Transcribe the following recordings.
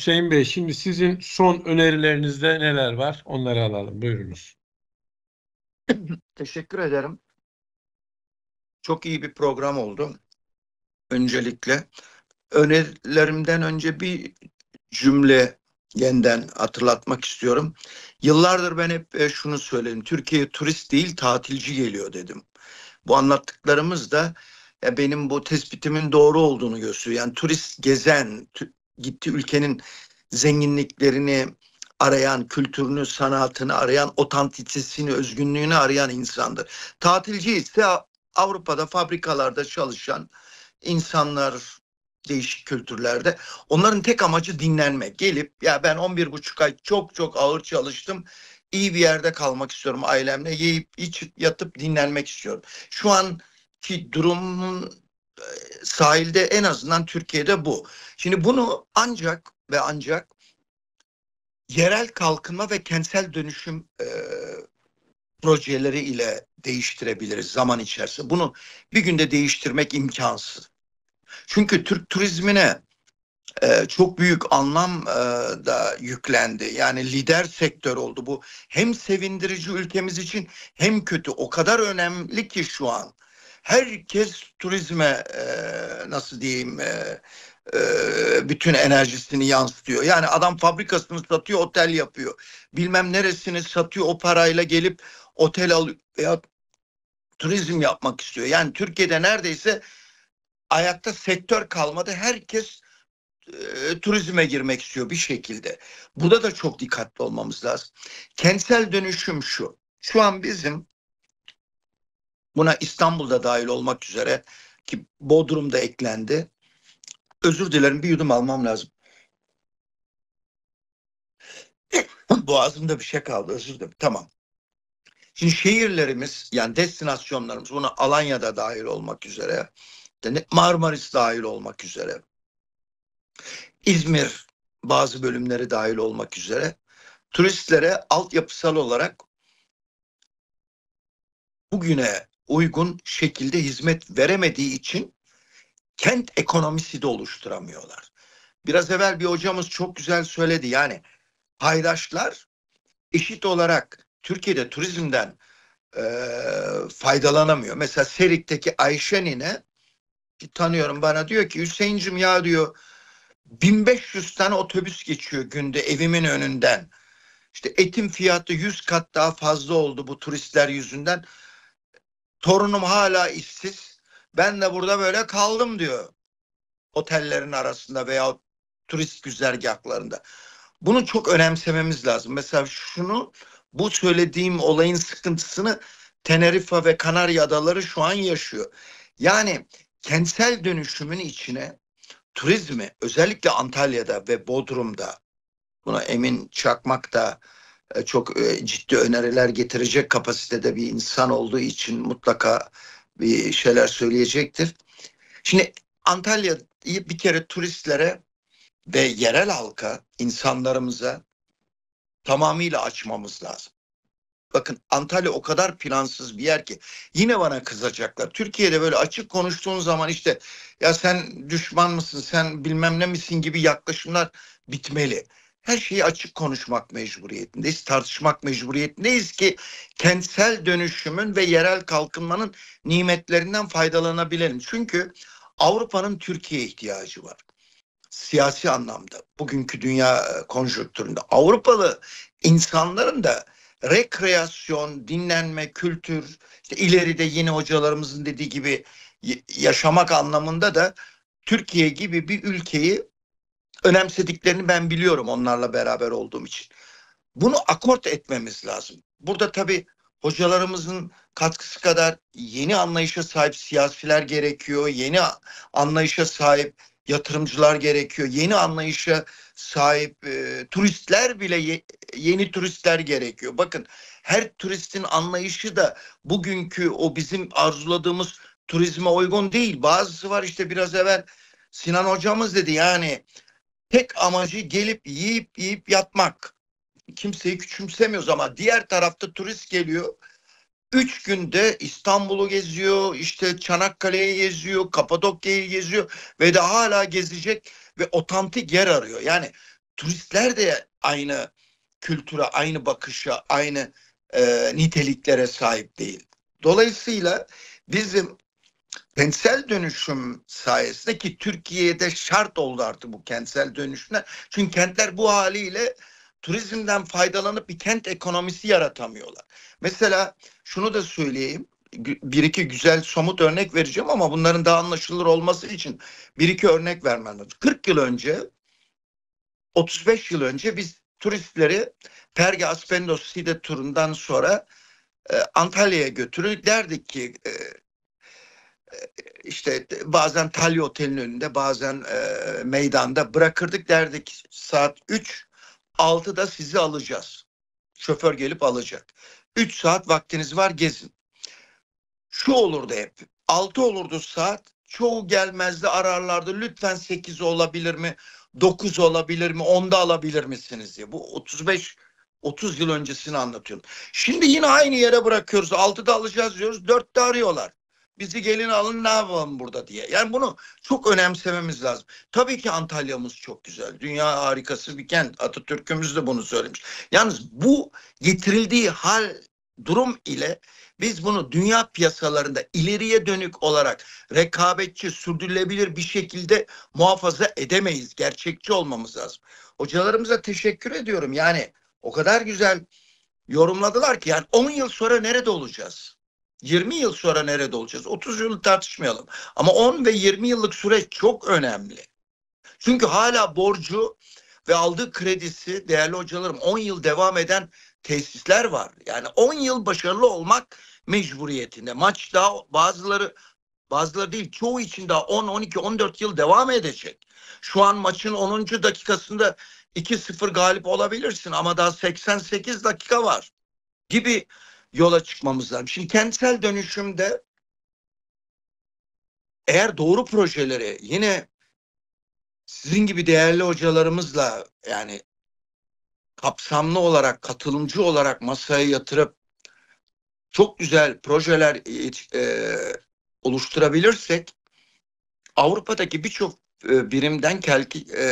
Hüseyin Bey şimdi sizin son önerilerinizde neler var? Onları alalım. Buyurunuz. Teşekkür ederim. Çok iyi bir program oldu. Öncelikle önerilerimden önce bir cümle yeniden hatırlatmak istiyorum. Yıllardır ben hep e, şunu söyledim. Türkiye turist değil tatilci geliyor dedim. Bu anlattıklarımız da e, benim bu tespitimin doğru olduğunu gösteriyor. Yani turist gezen, gitti ülkenin zenginliklerini arayan, kültürünü, sanatını arayan, otantitesini özgünlüğünü arayan insandır. Tatilci ise Avrupa'da fabrikalarda çalışan insanlar değişik kültürlerde. Onların tek amacı dinlenmek. Gelip ya ben 11.5 ay çok çok ağır çalıştım. İyi bir yerde kalmak istiyorum ailemle. Yiyip içip yatıp dinlenmek istiyorum. Şu anki durumun sahilde en azından Türkiye'de bu. Şimdi bunu ancak ve ancak yerel kalkınma ve kentsel dönüşüm e, projeleri ile değiştirebiliriz zaman içerisinde. Bunu bir günde değiştirmek imkansız. Çünkü Türk turizmine e, çok büyük anlam e, da yüklendi. Yani lider sektör oldu bu. Hem sevindirici ülkemiz için hem kötü. O kadar önemli ki şu an herkes turizme e, nasıl diyeyim e, e, bütün enerjisini yansıtıyor. Yani adam fabrikasını satıyor, otel yapıyor. Bilmem neresini satıyor o parayla gelip otel alıyor veya turizm yapmak istiyor. Yani Türkiye'de neredeyse ayakta sektör kalmadı. Herkes e, turizme girmek istiyor bir şekilde. Burada da çok dikkatli olmamız lazım. Kentsel dönüşüm şu. Şu an bizim Buna İstanbul'da dahil olmak üzere ki Bodrum da eklendi. Özür dilerim bir yudum almam lazım. Boğazımda bir şey kaldı özür dilerim. Tamam. Şimdi şehirlerimiz yani destinasyonlarımız buna Alanya'da dahil olmak üzere Marmaris dahil olmak üzere İzmir bazı bölümleri dahil olmak üzere turistlere altyapısal olarak bugüne uygun şekilde hizmet veremediği için kent ekonomisi de oluşturamıyorlar. Biraz evvel bir hocamız çok güzel söyledi yani paydaşlar eşit olarak Türkiye'de turizmden e, faydalanamıyor. Mesela Serik'teki Ayşe Nine tanıyorum bana diyor ki Hüseyincim ya diyor 1500 tane otobüs geçiyor günde evimin önünden. İşte etin fiyatı 100 kat daha fazla oldu bu turistler yüzünden. Torunum hala işsiz. Ben de burada böyle kaldım diyor. Otellerin arasında veya turist güzergahlarında. Bunu çok önemsememiz lazım. Mesela şunu bu söylediğim olayın sıkıntısını Tenerife ve Kanarya Adaları şu an yaşıyor. Yani kentsel dönüşümün içine turizmi özellikle Antalya'da ve Bodrum'da buna Emin Çakmak da e, çok e, ciddi öneriler getirecek kapasitede bir insan olduğu için mutlaka bir şeyler söyleyecektir. Şimdi Antalya'yı bir kere turistlere ve yerel halka, insanlarımıza tamamıyla açmamız lazım. Bakın Antalya o kadar plansız bir yer ki yine bana kızacaklar. Türkiye'de böyle açık konuştuğun zaman işte ya sen düşman mısın sen bilmem ne misin gibi yaklaşımlar bitmeli her şeyi açık konuşmak mecburiyetindeyiz, tartışmak mecburiyetindeyiz ki kentsel dönüşümün ve yerel kalkınmanın nimetlerinden faydalanabilelim. Çünkü Avrupa'nın Türkiye ihtiyacı var. Siyasi anlamda bugünkü dünya e, konjonktüründe Avrupalı insanların da rekreasyon, dinlenme, kültür, işte ileride yeni hocalarımızın dediği gibi yaşamak anlamında da Türkiye gibi bir ülkeyi önemsediklerini ben biliyorum onlarla beraber olduğum için. Bunu akort etmemiz lazım. Burada tabii hocalarımızın katkısı kadar yeni anlayışa sahip siyasiler gerekiyor. Yeni anlayışa sahip yatırımcılar gerekiyor. Yeni anlayışa sahip e, turistler bile ye, yeni turistler gerekiyor. Bakın her turistin anlayışı da bugünkü o bizim arzuladığımız turizme uygun değil. Bazısı var işte biraz evvel Sinan hocamız dedi yani tek amacı gelip yiyip yiyip yatmak. Kimseyi küçümsemiyoruz ama diğer tarafta turist geliyor. Üç günde İstanbul'u geziyor, işte Çanakkale'yi geziyor, Kapadokya'yı geziyor ve de hala gezecek ve otantik yer arıyor. Yani turistler de aynı kültüre, aynı bakışa, aynı e, niteliklere sahip değil. Dolayısıyla bizim kentsel dönüşüm sayesinde ki Türkiye'de şart oldu artık bu kentsel dönüşümler. Çünkü kentler bu haliyle turizmden faydalanıp bir kent ekonomisi yaratamıyorlar. Mesela şunu da söyleyeyim. Bir iki güzel somut örnek vereceğim ama bunların daha anlaşılır olması için bir iki örnek vermem lazım. 40 yıl önce 35 yıl önce biz turistleri Perge Aspendos Side turundan sonra e, Antalya'ya götürür derdik ki e, e, işte bazen Talya Oteli'nin önünde bazen e, meydanda bırakırdık derdik saat 3 6'da sizi alacağız. Şoför gelip alacak. 3 saat vaktiniz var gezin. Şu olurdu hep. 6 olurdu saat. Çoğu gelmezdi ararlardı. Lütfen 8 olabilir mi? 9 olabilir mi? 10'da alabilir misiniz diye. Bu 35 30 yıl öncesini anlatıyorum. Şimdi yine aynı yere bırakıyoruz. 6'da alacağız diyoruz. 4'te arıyorlar bizi gelin alın ne yapalım burada diye. Yani bunu çok önemsememiz lazım. Tabii ki Antalya'mız çok güzel. Dünya harikası bir kent. Atatürk'ümüz de bunu söylemiş. Yalnız bu getirildiği hal durum ile biz bunu dünya piyasalarında ileriye dönük olarak rekabetçi, sürdürülebilir bir şekilde muhafaza edemeyiz. Gerçekçi olmamız lazım. Hocalarımıza teşekkür ediyorum. Yani o kadar güzel yorumladılar ki yani 10 yıl sonra nerede olacağız? 20 yıl sonra nerede olacağız? 30 yıl tartışmayalım. Ama 10 ve 20 yıllık süreç çok önemli. Çünkü hala borcu ve aldığı kredisi değerli hocalarım 10 yıl devam eden tesisler var. Yani 10 yıl başarılı olmak mecburiyetinde. Maç daha bazıları bazıları değil çoğu için daha 10, 12, 14 yıl devam edecek. Şu an maçın 10. dakikasında 2-0 galip olabilirsin ama daha 88 dakika var gibi yola çıkmamız lazım. Şimdi kentsel dönüşümde eğer doğru projeleri yine sizin gibi değerli hocalarımızla yani kapsamlı olarak, katılımcı olarak masaya yatırıp çok güzel projeler e, oluşturabilirsek Avrupa'daki birçok e, birimden kelki, e,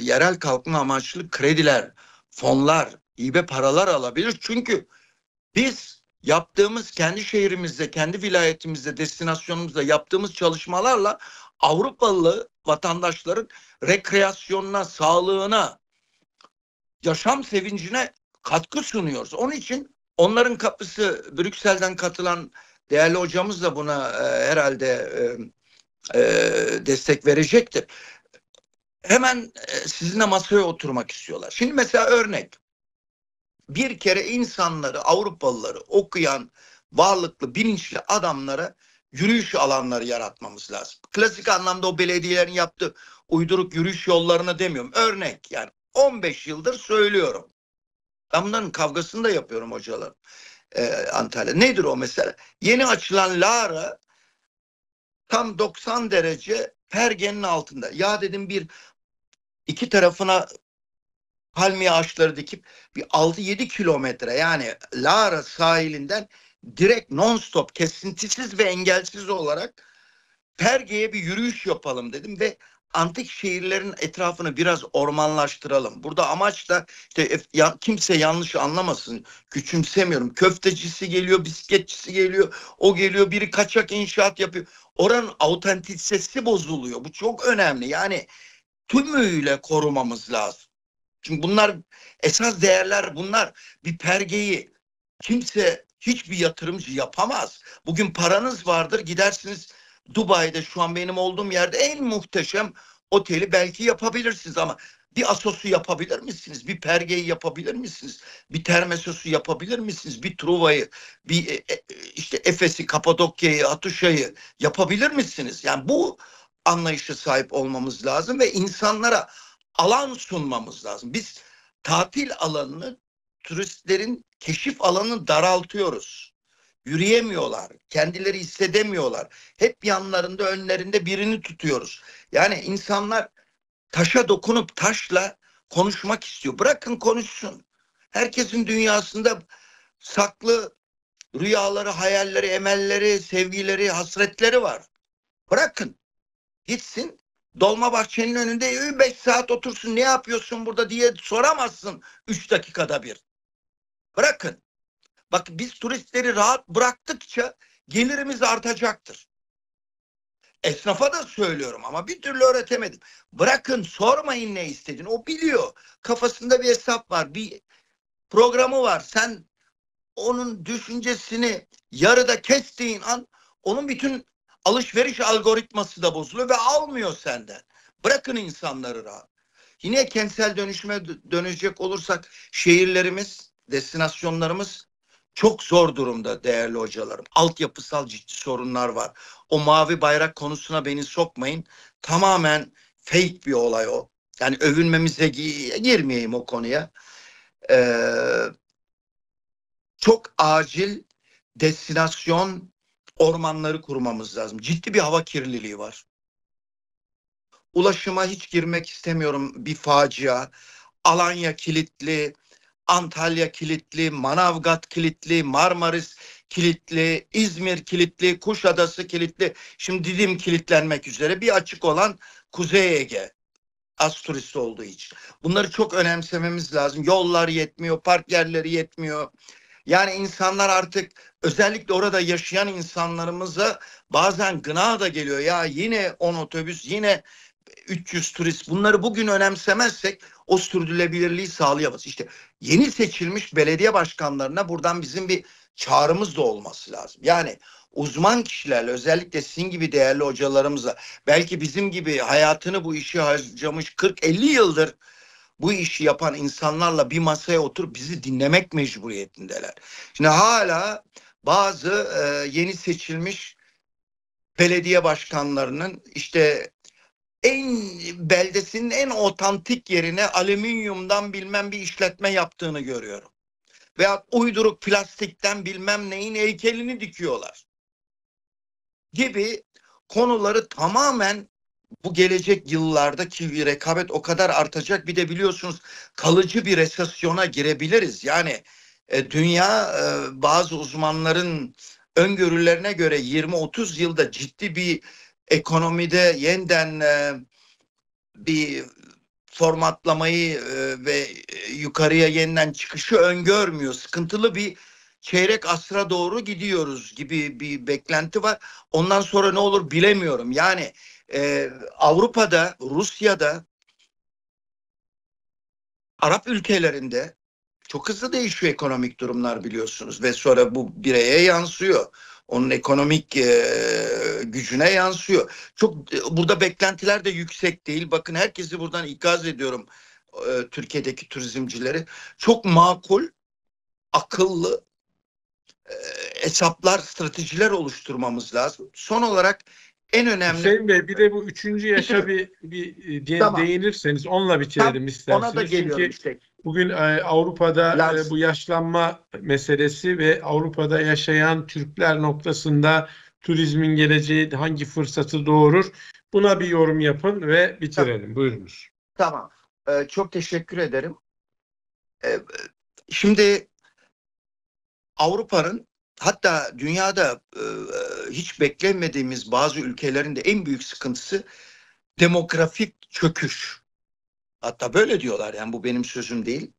yerel kalkınma amaçlı krediler, fonlar, ibe paralar alabilir. Çünkü biz yaptığımız kendi şehrimizde, kendi vilayetimizde, destinasyonumuzda yaptığımız çalışmalarla Avrupalı vatandaşların rekreasyonuna, sağlığına, yaşam sevincine katkı sunuyoruz. Onun için onların kapısı Brüksel'den katılan değerli hocamız da buna e, herhalde e, e, destek verecektir. Hemen e, sizinle masaya oturmak istiyorlar. Şimdi mesela örnek bir kere insanları, Avrupalıları okuyan, varlıklı, bilinçli adamlara yürüyüş alanları yaratmamız lazım. Klasik anlamda o belediyelerin yaptığı uyduruk yürüyüş yollarını demiyorum. Örnek yani 15 yıldır söylüyorum. Ben bunların kavgasını da yapıyorum hocalarım. Ee, Antalya. Nedir o mesela? Yeni açılan Lara tam 90 derece pergenin altında. Ya dedim bir iki tarafına palmiye ağaçları dikip bir 6-7 kilometre yani Lara sahilinden direkt non-stop kesintisiz ve engelsiz olarak Perge'ye bir yürüyüş yapalım dedim ve antik şehirlerin etrafını biraz ormanlaştıralım. Burada amaç da işte e, ya, kimse yanlış anlamasın. Küçümsemiyorum. Köftecisi geliyor, bisikletçisi geliyor, o geliyor, biri kaçak inşaat yapıyor. Oranın autentisesi bozuluyor. Bu çok önemli. Yani tümüyle korumamız lazım. Çünkü bunlar esas değerler bunlar. Bir pergeyi kimse hiçbir yatırımcı yapamaz. Bugün paranız vardır gidersiniz Dubai'de şu an benim olduğum yerde en muhteşem oteli belki yapabilirsiniz ama bir asosu yapabilir misiniz? Bir pergeyi yapabilir misiniz? Bir termesosu yapabilir misiniz? Bir truvayı, bir e, e, işte Efes'i, Kapadokya'yı, Atuşa'yı yapabilir misiniz? Yani bu anlayışa sahip olmamız lazım ve insanlara alan sunmamız lazım. Biz tatil alanını turistlerin keşif alanını daraltıyoruz. Yürüyemiyorlar, kendileri hissedemiyorlar. Hep yanlarında, önlerinde birini tutuyoruz. Yani insanlar taşa dokunup taşla konuşmak istiyor. Bırakın konuşsun. Herkesin dünyasında saklı rüyaları, hayalleri, emelleri, sevgileri, hasretleri var. Bırakın. Gitsin Dolmabahçe'nin önünde 5 saat otursun ne yapıyorsun burada diye soramazsın 3 dakikada bir. Bırakın. Bak biz turistleri rahat bıraktıkça gelirimiz artacaktır. Esnafa da söylüyorum ama bir türlü öğretemedim. Bırakın sormayın ne istedin. O biliyor. Kafasında bir hesap var. Bir programı var. Sen onun düşüncesini yarıda kestiğin an onun bütün alışveriş algoritması da bozuluyor ve almıyor senden. Bırakın insanları rahat. Yine kentsel dönüşüme dönecek olursak şehirlerimiz, destinasyonlarımız çok zor durumda değerli hocalarım. Altyapısal ciddi sorunlar var. O mavi bayrak konusuna beni sokmayın. Tamamen fake bir olay o. Yani övünmemize girmeyeyim o konuya. Ee, çok acil destinasyon ormanları kurmamız lazım. Ciddi bir hava kirliliği var. Ulaşıma hiç girmek istemiyorum bir facia. Alanya kilitli, Antalya kilitli, Manavgat kilitli, Marmaris kilitli, İzmir kilitli, Kuşadası kilitli. Şimdi Didim kilitlenmek üzere bir açık olan Kuzey Ege az turist olduğu için. Bunları çok önemsememiz lazım. Yollar yetmiyor, park yerleri yetmiyor. Yani insanlar artık özellikle orada yaşayan insanlarımıza bazen gına da geliyor. Ya yine 10 otobüs, yine 300 turist bunları bugün önemsemezsek o sürdürülebilirliği sağlayamaz. İşte yeni seçilmiş belediye başkanlarına buradan bizim bir çağrımız da olması lazım. Yani uzman kişilerle özellikle sizin gibi değerli hocalarımızla belki bizim gibi hayatını bu işi harcamış 40-50 yıldır bu işi yapan insanlarla bir masaya oturup bizi dinlemek mecburiyetindeler. Şimdi hala bazı e, yeni seçilmiş belediye başkanlarının işte en beldesinin en otantik yerine alüminyumdan bilmem bir işletme yaptığını görüyorum. Veya uyduruk plastikten bilmem neyin heykelini dikiyorlar. Gibi konuları tamamen bu gelecek yıllardaki rekabet o kadar artacak. Bir de biliyorsunuz kalıcı bir resesyona girebiliriz. Yani e, dünya e, bazı uzmanların öngörülerine göre 20-30 yılda ciddi bir ekonomide yeniden e, bir formatlamayı e, ve e, yukarıya yeniden çıkışı öngörmüyor. Sıkıntılı bir çeyrek asra doğru gidiyoruz gibi bir beklenti var. Ondan sonra ne olur bilemiyorum. Yani e, Avrupa'da, Rusya'da, Arap ülkelerinde çok hızlı değişiyor ekonomik durumlar biliyorsunuz ve sonra bu bireye yansıyor. Onun ekonomik e, gücüne yansıyor. Çok e, burada beklentiler de yüksek değil. Bakın herkesi buradan ikaz ediyorum e, Türkiye'deki turizmcileri. Çok makul, akıllı e, hesaplar, stratejiler oluşturmamız lazım. Son olarak en önemli. Hüseyin Bey bir de bu üçüncü yaşa bir, bir e, de, tamam. değinirseniz onunla bitirelim Tam isterseniz. Ona da geliyorum Çünkü işte. Bugün e, Avrupa'da e, Lans. bu yaşlanma meselesi ve Avrupa'da yaşayan Türkler noktasında turizmin geleceği hangi fırsatı doğurur? Buna bir yorum yapın ve bitirelim. Tamam. Buyurunuz. Tamam. Ee, çok teşekkür ederim. Ee, şimdi Avrupa'nın hatta dünyada e, e, hiç beklenmediğimiz bazı ülkelerin de en büyük sıkıntısı demografik çöküş. Hatta böyle diyorlar yani bu benim sözüm değil.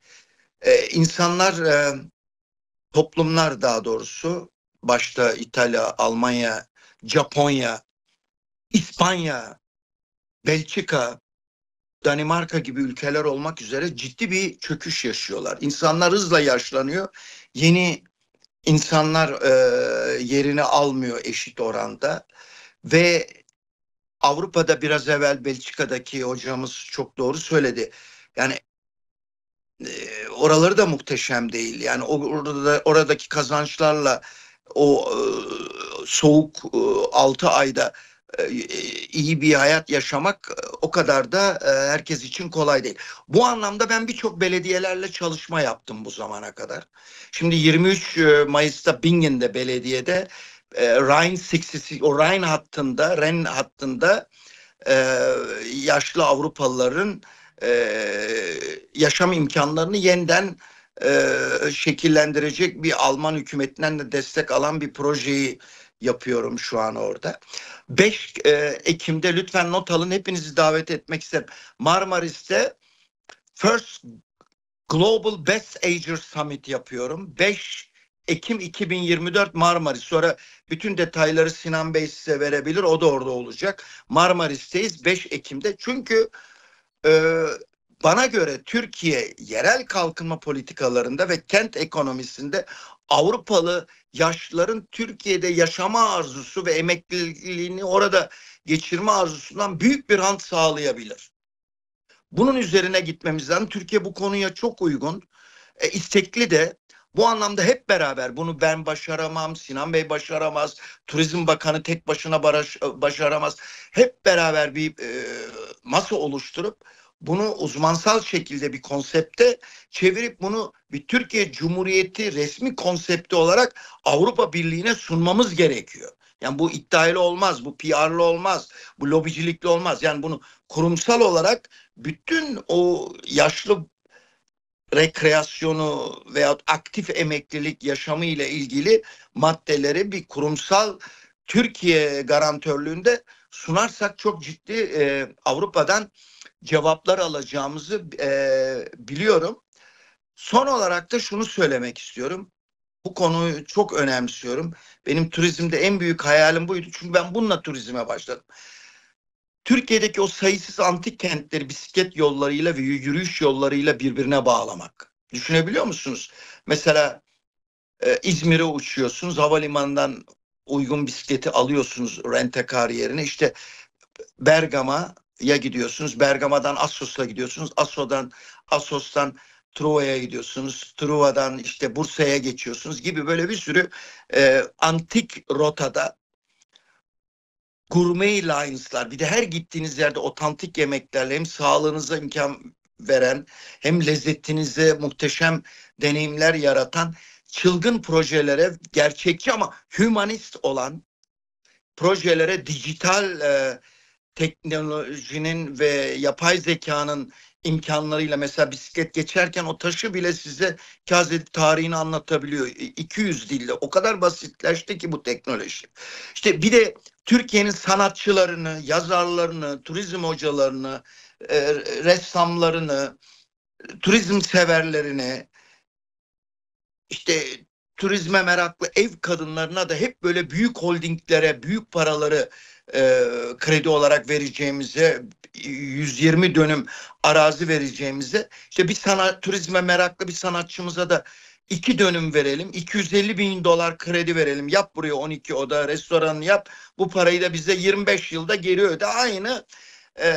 E, insanlar, e, toplumlar daha doğrusu başta İtalya, Almanya, Japonya, İspanya, Belçika, Danimarka gibi ülkeler olmak üzere ciddi bir çöküş yaşıyorlar. İnsanlar hızla yaşlanıyor. Yeni insanlar e, yerini almıyor eşit oranda ve Avrupa'da biraz evvel Belçika'daki hocamız çok doğru söyledi. Yani e, oraları da muhteşem değil. Yani orada oradaki kazançlarla o e, soğuk 6 e, ayda e, e, iyi bir hayat yaşamak e, o kadar da herkes için kolay değil. Bu anlamda ben birçok belediyelerle çalışma yaptım bu zamana kadar. Şimdi 23 Mayıs'ta Bingen'de belediyede Rhine 60 o Rhein hattında, Ren hattında yaşlı Avrupalıların yaşam imkanlarını yeniden şekillendirecek bir Alman hükümetinden de destek alan bir projeyi yapıyorum şu an orada. 5 e, Ekim'de lütfen not alın hepinizi davet etmek isterim. Marmaris'te First Global Best Ager Summit yapıyorum. 5 Ekim 2024 Marmaris. Sonra bütün detayları Sinan Bey size verebilir. O da orada olacak. Marmaris'teyiz 5 Ekim'de. Çünkü e, bana göre Türkiye yerel kalkınma politikalarında ve kent ekonomisinde Avrupalı yaşlıların Türkiye'de yaşama arzusu ve emekliliğini orada geçirme arzusundan büyük bir rant sağlayabilir. Bunun üzerine gitmemizden Türkiye bu konuya çok uygun, e, istekli de. Bu anlamda hep beraber bunu ben başaramam, Sinan Bey başaramaz, Turizm Bakanı tek başına baş, e, başaramaz. Hep beraber bir e, masa oluşturup bunu uzmansal şekilde bir konsepte çevirip bunu bir Türkiye Cumhuriyeti resmi konsepti olarak Avrupa Birliği'ne sunmamız gerekiyor. Yani bu iddialı olmaz, bu PR'lı olmaz, bu lobicilikli olmaz. Yani bunu kurumsal olarak bütün o yaşlı rekreasyonu veyahut aktif emeklilik yaşamı ile ilgili maddeleri bir kurumsal Türkiye garantörlüğünde sunarsak çok ciddi e, Avrupa'dan cevaplar alacağımızı e, biliyorum. Son olarak da şunu söylemek istiyorum. Bu konuyu çok önemsiyorum. Benim turizmde en büyük hayalim buydu. Çünkü ben bununla turizme başladım. Türkiye'deki o sayısız antik kentleri bisiklet yollarıyla ve yürüyüş yollarıyla birbirine bağlamak. Düşünebiliyor musunuz? Mesela e, İzmir'e uçuyorsunuz, havalimanından uygun bisikleti alıyorsunuz rentekar yerine. işte Bergama'ya gidiyorsunuz. Bergama'dan Assos'a gidiyorsunuz. Assos'tan Assos'tan Truva'ya gidiyorsunuz. Truva'dan işte Bursa'ya geçiyorsunuz gibi böyle bir sürü e, antik rotada gurme lines'lar bir de her gittiğiniz yerde otantik yemeklerle hem sağlığınıza imkan veren hem lezzetinize muhteşem deneyimler yaratan çılgın projelere gerçekçi ama humanist olan projelere dijital e, teknolojinin ve yapay zekanın imkanlarıyla mesela bisiklet geçerken o taşı bile size Kazeti tarihini anlatabiliyor. 200 dille o kadar basitleşti ki bu teknoloji. İşte bir de Türkiye'nin sanatçılarını, yazarlarını, turizm hocalarını, e, ressamlarını, turizm severlerini, işte turizme meraklı ev kadınlarına da hep böyle büyük holdinglere büyük paraları e, kredi olarak vereceğimizi, 120 dönüm arazi vereceğimizi, işte bir sanat turizme meraklı bir sanatçımıza da iki dönüm verelim 250 bin dolar kredi verelim yap buraya 12 oda restoranı yap bu parayı da bize 25 yılda geri öde aynı e,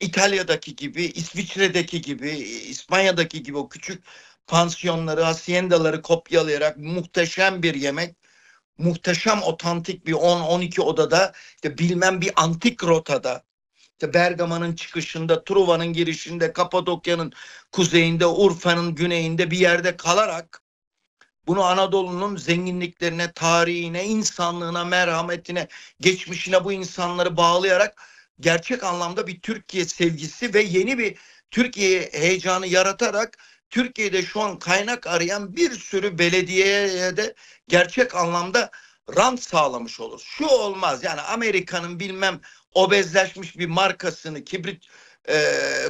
İtalya'daki gibi İsviçre'deki gibi İspanya'daki gibi o küçük pansiyonları, haciendaları kopyalayarak muhteşem bir yemek, muhteşem otantik bir 10-12 odada işte bilmem bir antik rotada işte Bergama'nın çıkışında, Truva'nın girişinde, Kapadokya'nın kuzeyinde, Urfa'nın güneyinde bir yerde kalarak bunu Anadolu'nun zenginliklerine, tarihine, insanlığına, merhametine, geçmişine bu insanları bağlayarak gerçek anlamda bir Türkiye sevgisi ve yeni bir Türkiye heyecanı yaratarak Türkiye'de şu an kaynak arayan bir sürü belediyeye de gerçek anlamda rant sağlamış olur. Şu olmaz yani Amerika'nın bilmem obezleşmiş bir markasını kibrit e,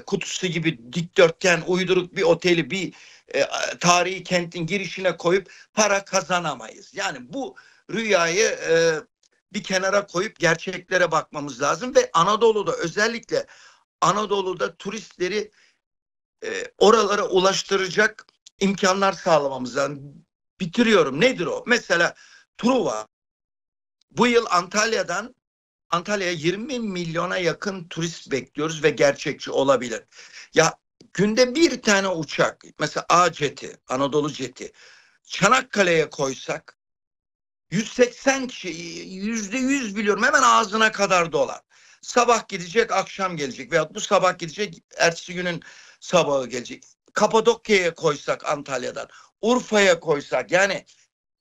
kutusu gibi dikdörtgen uyduruk bir oteli bir e, tarihi kentin girişine koyup para kazanamayız. Yani bu rüyayı e, bir kenara koyup gerçeklere bakmamız lazım ve Anadolu'da özellikle Anadolu'da turistleri e, oralara ulaştıracak imkanlar sağlamamız lazım. Bitiriyorum. Nedir o? Mesela Truva bu yıl Antalya'dan Antalya'ya 20 milyona yakın turist bekliyoruz ve gerçekçi olabilir. Ya günde bir tane uçak mesela A jeti, Anadolu Ceti Çanakkale'ye koysak 180 kişi %100 biliyorum hemen ağzına kadar dolar. Sabah gidecek akşam gelecek veyahut bu sabah gidecek ertesi günün sabahı gelecek. Kapadokya'ya koysak Antalya'dan, Urfa'ya koysak yani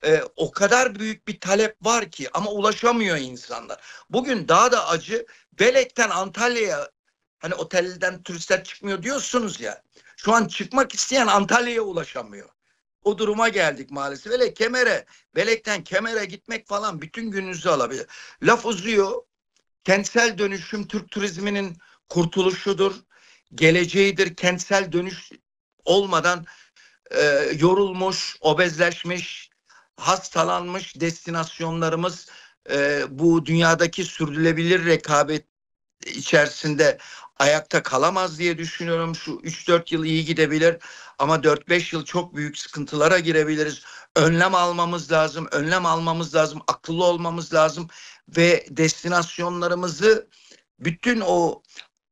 e, o kadar büyük bir talep var ki ama ulaşamıyor insanlar. Bugün daha da acı Belek'ten Antalya'ya hani otelden turistler çıkmıyor diyorsunuz ya. Şu an çıkmak isteyen Antalya'ya ulaşamıyor. O duruma geldik maalesef. Hele Kemer'e, Belek'ten Kemer'e gitmek falan bütün gününüzü alabilir. Laf uzuyor. Kentsel dönüşüm Türk turizminin kurtuluşudur geleceğidir. Kentsel dönüş olmadan e, yorulmuş, obezleşmiş, hastalanmış destinasyonlarımız e, bu dünyadaki sürdürülebilir rekabet içerisinde ayakta kalamaz diye düşünüyorum. Şu 3-4 yıl iyi gidebilir ama 4-5 yıl çok büyük sıkıntılara girebiliriz. Önlem almamız lazım, önlem almamız lazım, akıllı olmamız lazım ve destinasyonlarımızı bütün o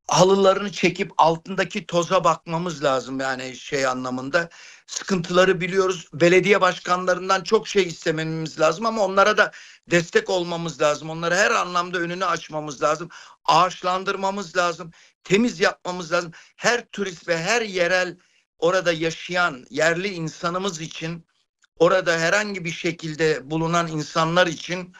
halılarını çekip altındaki toza bakmamız lazım yani şey anlamında. Sıkıntıları biliyoruz. Belediye başkanlarından çok şey istememiz lazım ama onlara da destek olmamız lazım. Onlara her anlamda önünü açmamız lazım. Ağaçlandırmamız lazım. Temiz yapmamız lazım. Her turist ve her yerel orada yaşayan yerli insanımız için orada herhangi bir şekilde bulunan insanlar için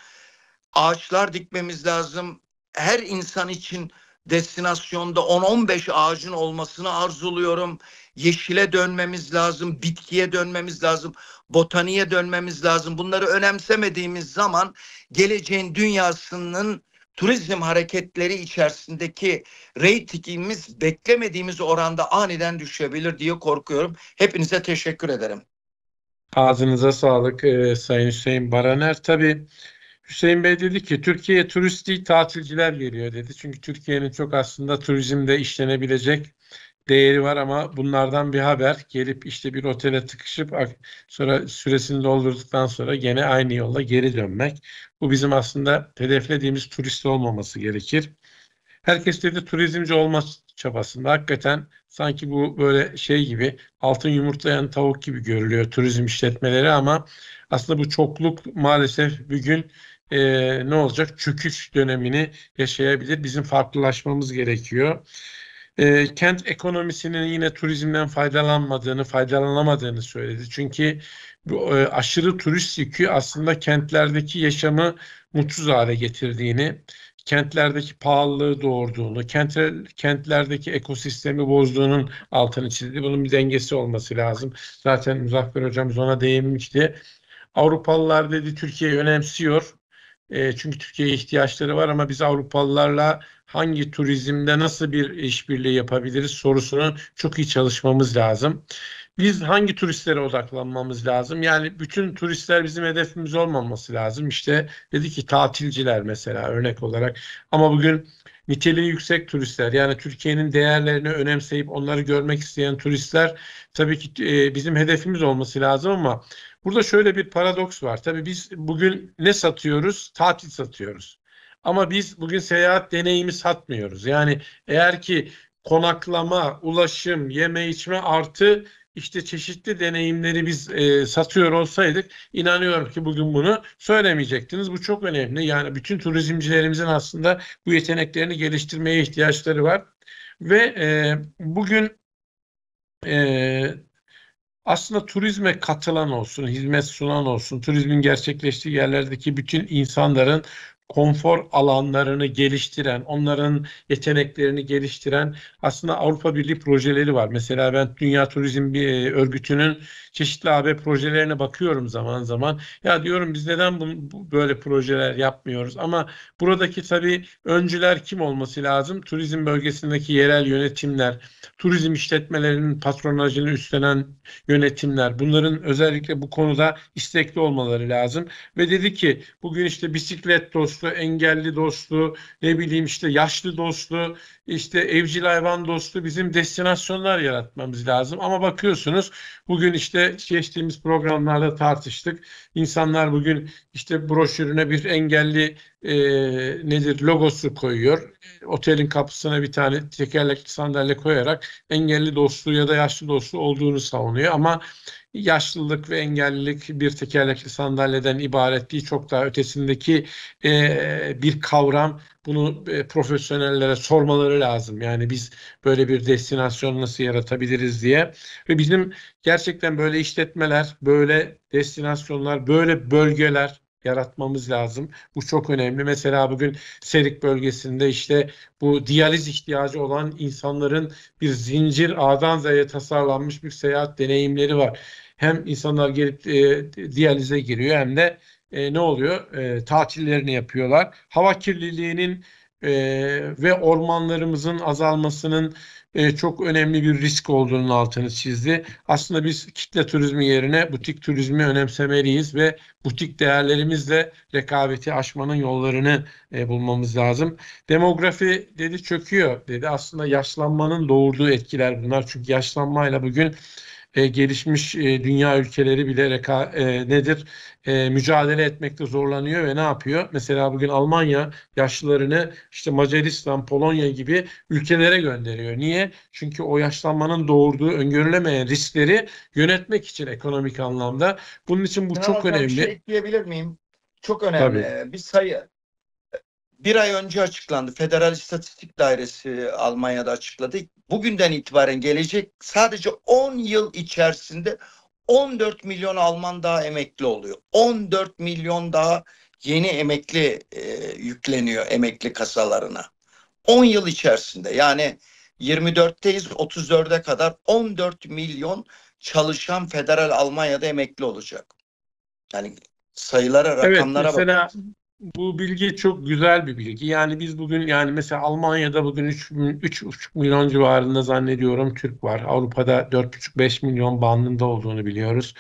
ağaçlar dikmemiz lazım. Her insan için destinasyonda 10-15 ağacın olmasını arzuluyorum. Yeşile dönmemiz lazım, bitkiye dönmemiz lazım, botaniğe dönmemiz lazım. Bunları önemsemediğimiz zaman geleceğin dünyasının turizm hareketleri içerisindeki reytingimiz beklemediğimiz oranda aniden düşebilir diye korkuyorum. Hepinize teşekkür ederim. Ağzınıza sağlık e, Sayın Hüseyin Baraner. Tabii Hüseyin Bey dedi ki Türkiye'ye turist değil tatilciler geliyor dedi. Çünkü Türkiye'nin çok aslında turizmde işlenebilecek değeri var ama bunlardan bir haber gelip işte bir otele tıkışıp sonra süresini doldurduktan sonra gene aynı yolla geri dönmek. Bu bizim aslında hedeflediğimiz turist olmaması gerekir. Herkes dedi turizmci olma çabasında. Hakikaten sanki bu böyle şey gibi altın yumurtlayan tavuk gibi görülüyor turizm işletmeleri ama aslında bu çokluk maalesef bugün e, ne olacak? Çöküş dönemini yaşayabilir. Bizim farklılaşmamız gerekiyor. E, kent ekonomisinin yine turizmden faydalanmadığını, faydalanamadığını söyledi. Çünkü bu, e, aşırı turist yükü aslında kentlerdeki yaşamı mutsuz hale getirdiğini, kentlerdeki pahalılığı doğurduğunu, kent, kentlerdeki ekosistemi bozduğunun altını çizdi. Bunun bir dengesi olması lazım. Zaten Muzaffer hocamız ona değinmişti. Avrupalılar dedi Türkiye önemsiyor e, çünkü Türkiye'ye ihtiyaçları var ama biz Avrupalılarla hangi turizmde nasıl bir işbirliği yapabiliriz sorusunu çok iyi çalışmamız lazım biz hangi turistlere odaklanmamız lazım? Yani bütün turistler bizim hedefimiz olmaması lazım. İşte dedi ki tatilciler mesela örnek olarak. Ama bugün niteliği yüksek turistler yani Türkiye'nin değerlerini önemseyip onları görmek isteyen turistler tabii ki e, bizim hedefimiz olması lazım ama burada şöyle bir paradoks var. Tabii biz bugün ne satıyoruz? Tatil satıyoruz. Ama biz bugün seyahat deneyimi satmıyoruz. Yani eğer ki konaklama, ulaşım, yeme içme artı işte çeşitli deneyimleri biz e, satıyor olsaydık inanıyorum ki bugün bunu söylemeyecektiniz. Bu çok önemli. Yani bütün turizmcilerimizin aslında bu yeteneklerini geliştirmeye ihtiyaçları var. Ve e, bugün e, aslında turizme katılan olsun, hizmet sunan olsun, turizmin gerçekleştiği yerlerdeki bütün insanların konfor alanlarını geliştiren, onların yeteneklerini geliştiren aslında Avrupa Birliği projeleri var. Mesela ben Dünya Turizm Bir e, Örgütü'nün çeşitli AB projelerine bakıyorum zaman zaman. Ya diyorum biz neden bu, böyle projeler yapmıyoruz? Ama buradaki tabii öncüler kim olması lazım? Turizm bölgesindeki yerel yönetimler, turizm işletmelerinin patronajını üstlenen yönetimler. Bunların özellikle bu konuda istekli olmaları lazım. Ve dedi ki bugün işte bisiklet dostu dostu, engelli dostu, ne bileyim işte yaşlı dostu, işte evcil hayvan dostu bizim destinasyonlar yaratmamız lazım. Ama bakıyorsunuz bugün işte geçtiğimiz programlarda tartıştık. İnsanlar bugün işte broşürüne bir engelli e, nedir logosu koyuyor. Otelin kapısına bir tane tekerlekli sandalye koyarak engelli dostu ya da yaşlı dostu olduğunu savunuyor. Ama yaşlılık ve engellilik bir tekerlekli sandalyeden ibaret değil çok daha ötesindeki e, bir kavram bunu e, profesyonellere sormaları lazım. Yani biz böyle bir destinasyon nasıl yaratabiliriz diye ve bizim gerçekten böyle işletmeler, böyle destinasyonlar, böyle bölgeler yaratmamız lazım. Bu çok önemli. Mesela bugün Serik bölgesinde işte bu diyaliz ihtiyacı olan insanların bir zincir A'dan Z'ye tasarlanmış bir seyahat deneyimleri var. Hem insanlar gelip e, diyalize giriyor hem de e, ne oluyor? E, tatillerini yapıyorlar. Hava kirliliğinin e, ve ormanlarımızın azalmasının e, çok önemli bir risk olduğunun altını çizdi. Aslında biz kitle turizmi yerine butik turizmi önemsemeliyiz ve butik değerlerimizle rekabeti aşmanın yollarını e, bulmamız lazım. Demografi dedi çöküyor dedi. Aslında yaşlanmanın doğurduğu etkiler bunlar. Çünkü yaşlanmayla bugün e, gelişmiş e, dünya ülkeleri bile reka, e, nedir e, mücadele etmekte zorlanıyor ve ne yapıyor? Mesela bugün Almanya yaşlılarını işte Macaristan, Polonya gibi ülkelere gönderiyor. Niye? Çünkü o yaşlanmanın doğurduğu öngörülemeyen riskleri yönetmek için ekonomik anlamda. Bunun için bu Sinan çok önemli. Bir şey ekleyebilir miyim? Çok önemli. Tabii. Bir sayı bir ay önce açıklandı. Federal İstatistik Dairesi Almanya'da açıkladı. Bugünden itibaren gelecek sadece 10 yıl içerisinde 14 milyon Alman daha emekli oluyor. 14 milyon daha yeni emekli e, yükleniyor emekli kasalarına. 10 yıl içerisinde yani 24'teyiz 34'e kadar 14 milyon çalışan federal Almanya'da emekli olacak. Yani sayılara, evet, rakamlara mesela, bak. Bu bilgi çok güzel bir bilgi. Yani biz bugün yani mesela Almanya'da bugün 3, 3,5 milyon civarında zannediyorum Türk var. Avrupa'da 4,5-5 milyon bandında olduğunu biliyoruz.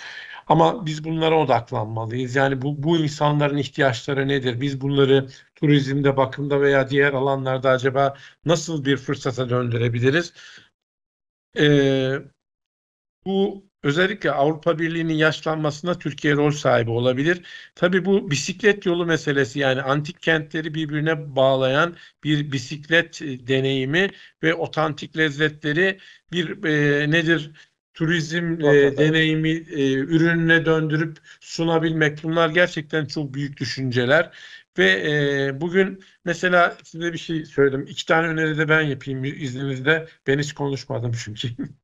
Ama biz bunlara odaklanmalıyız. Yani bu, bu insanların ihtiyaçları nedir? Biz bunları turizmde, bakımda veya diğer alanlarda acaba nasıl bir fırsata döndürebiliriz? Ee, bu Özellikle Avrupa Birliği'nin yaşlanmasında Türkiye rol sahibi olabilir. Tabii bu bisiklet yolu meselesi yani antik kentleri birbirine bağlayan bir bisiklet e, deneyimi ve otantik lezzetleri bir e, nedir turizm e, deneyimi e, ürününe döndürüp sunabilmek bunlar gerçekten çok büyük düşünceler ve e, bugün mesela size bir şey söyledim iki tane öneride ben yapayım izninizle ben hiç konuşmadım çünkü.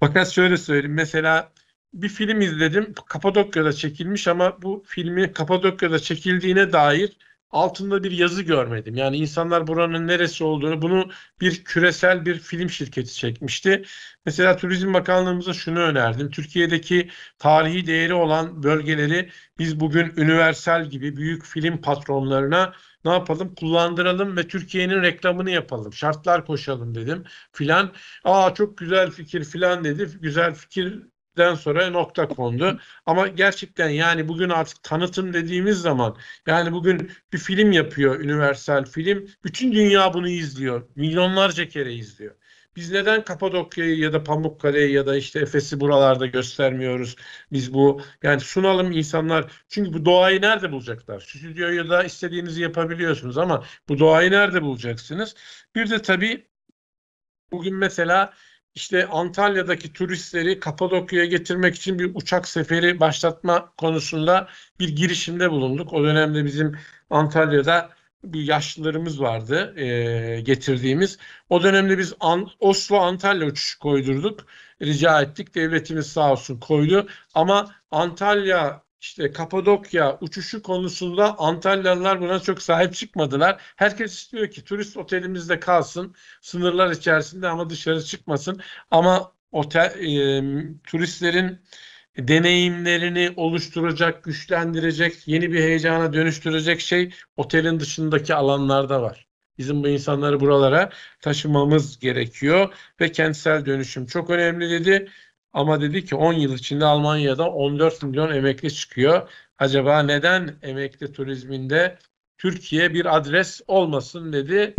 Fakat şöyle söyleyeyim. Mesela bir film izledim. Kapadokya'da çekilmiş ama bu filmi Kapadokya'da çekildiğine dair altında bir yazı görmedim. Yani insanlar buranın neresi olduğunu bunu bir küresel bir film şirketi çekmişti. Mesela Turizm Bakanlığımıza şunu önerdim. Türkiye'deki tarihi değeri olan bölgeleri biz bugün Universal gibi büyük film patronlarına ne yapalım? Kullandıralım ve Türkiye'nin reklamını yapalım. Şartlar koşalım dedim filan. Aa çok güzel fikir filan dedi. Güzel fikirden sonra nokta kondu. Ama gerçekten yani bugün artık tanıtım dediğimiz zaman yani bugün bir film yapıyor Universal Film. Bütün dünya bunu izliyor. Milyonlarca kere izliyor. Biz neden Kapadokya'yı ya da Pamukkale'yi ya da işte Efes'i buralarda göstermiyoruz? Biz bu yani sunalım insanlar. Çünkü bu doğayı nerede bulacaklar? Stüdyoyu da istediğinizi yapabiliyorsunuz ama bu doğayı nerede bulacaksınız? Bir de tabii bugün mesela işte Antalya'daki turistleri Kapadokya'ya getirmek için bir uçak seferi başlatma konusunda bir girişimde bulunduk. O dönemde bizim Antalya'da bir yaşlılarımız vardı e, getirdiğimiz. O dönemde biz An Oslo Antalya uçuşu koydurduk. Rica ettik. Devletimiz sağ olsun koydu. Ama Antalya işte Kapadokya uçuşu konusunda Antalyalılar buna çok sahip çıkmadılar. Herkes istiyor ki turist otelimizde kalsın, sınırlar içerisinde ama dışarı çıkmasın. Ama otel e, turistlerin deneyimlerini oluşturacak, güçlendirecek, yeni bir heyecana dönüştürecek şey otelin dışındaki alanlarda var. Bizim bu insanları buralara taşımamız gerekiyor ve kentsel dönüşüm çok önemli dedi. Ama dedi ki 10 yıl içinde Almanya'da 14 milyon emekli çıkıyor. Acaba neden emekli turizminde Türkiye bir adres olmasın dedi.